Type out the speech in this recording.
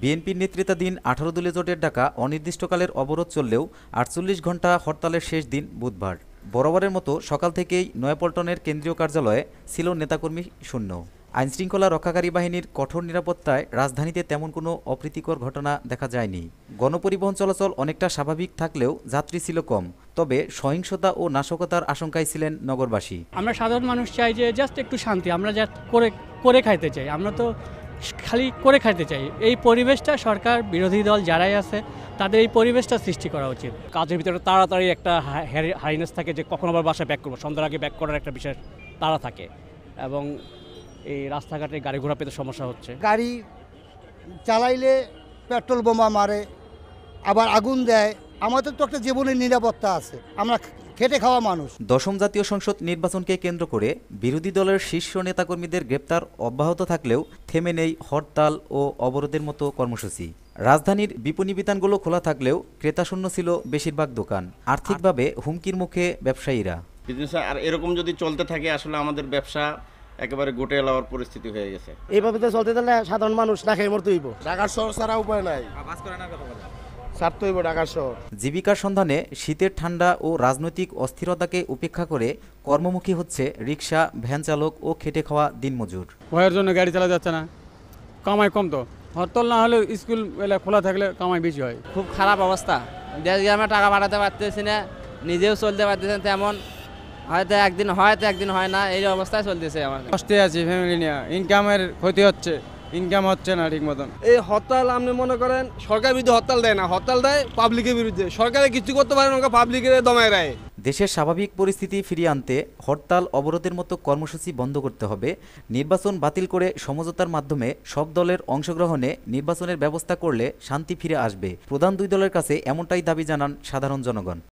বিএনপির নেতৃত্বাধীন আঠারো দলীয় জোটের ডাকা অনির্দিষ্টকালের অবরোধ চললেও আটচল্লিশ ঘণ্টা হরতালের শেষ দিন বুধবার বরাবরের মতো সকাল থেকেই নয়াপল্টনের কেন্দ্রীয় কার্যালয়ে ছিল নেতাকর্মী শূন্য আইনশৃঙ্খলা রক্ষাকারী বাহিনীর কঠোর নিরাপত্তায় রাজধানীতে তেমন কোনো অপ্রীতিকর ঘটনা দেখা যায়নি গণপরিবহন চলাচল অনেকটা স্বাভাবিক থাকলেও যাত্রী ছিল কম তবে সহিংসতা ও নাশকতার আশঙ্কায় ছিলেন নগরবাসী আমরা সাধারণ মানুষ চাই যে জাস্ট একটু শান্তি আমরা যা করে করে খাইতে চাই আমরা তো খালি করে খাইতে চাই এই পরিবেশটা সরকার বিরোধী দল যারাই আছে তাদের এই পরিবেশটা সৃষ্টি করা উচিত কাজের ভিতরে তাড়াতাড়ি একটা হাইনেস থাকে যে কখন আবার বাসায় ব্যাক করবো সন্ধ্যার আগে ব্যাক করার একটা বিশেষ তাড়া থাকে এবং এই রাস্তাঘাটে গাড়ি ঘোড়া পেতে সমস্যা হচ্ছে গাড়ি চালাইলে পেট্রোল বোমা মারে আবার আগুন দেয় আমাদের তো একটা জীবনের নিরাপত্তা আছে আমরা খেটে খাওয়া মানুষ দশম জাতীয় সংসদ নির্বাচনকে কেন্দ্র করে বিরোধী দলের শীর্ষ নেতাকর্মীদের গ্রেপ্তার অব্যাহত থাকলেও থেমে নেই হরতাল ও অবরোধের মতো কর্মসূচি রাজধানীর বিপণী বিতানগুলো খোলা থাকলেও ক্রেতাশূন্য ছিল বেশিরভাগ দোকান আর্থিকভাবে হুমকির মুখে ব্যবসায়ীরা আর এরকম যদি চলতে থাকে আসলে আমাদের ব্যবসা একেবারে গোটে লাওয়ার পরিস্থিতি হয়ে গেছে এইভাবে তো চলতে থাকলে সাধারণ মানুষ না খেয়ে হইব টাকার শহর ছাড়া উপায় নাই জীবিকার সন্ধানে শীতের ঠান্ডা ও রাজনৈতিক অস্থিরতাকে উপেক্ষা করে কর্মমুখী হচ্ছে রিক্সা ভ্যান চালক ও খেটে খাওয়া দিনমজুর ভয়ের জন্য গাড়ি চালা যাচ্ছে না কামাই কম তো হরতল না হলে স্কুল খোলা থাকলে কামাই বেশি হয় খুব খারাপ অবস্থা দেশ গ্রামে টাকা বাড়াতে পারতেছি না নিজেও চলতে পারতেছেন তেমন হয়তো একদিন হয় তো একদিন হয় না এই অবস্থায় চলতেছে আমার কষ্টে আছি ফ্যামিলি নিয়ে ইনকামের ক্ষতি হচ্ছে ইনকাম হচ্ছে না ঠিক মতন এই হরতাল আপনি মনে করেন সরকার বিরুদ্ধে হরতাল দেয় না হরতাল দেয় পাবলিকের বিরুদ্ধে সরকারে কিছু করতে পারে না পাবলিকের দমায় রায় দেশের স্বাভাবিক পরিস্থিতি ফিরিয়ে আনতে হরতাল অবরোধের মতো কর্মসূচি বন্ধ করতে হবে নির্বাচন বাতিল করে সমঝোতার মাধ্যমে সব দলের অংশগ্রহণে নির্বাচনের ব্যবস্থা করলে শান্তি ফিরে আসবে প্রধান দুই দলের কাছে এমনটাই দাবি জানান সাধারণ জনগণ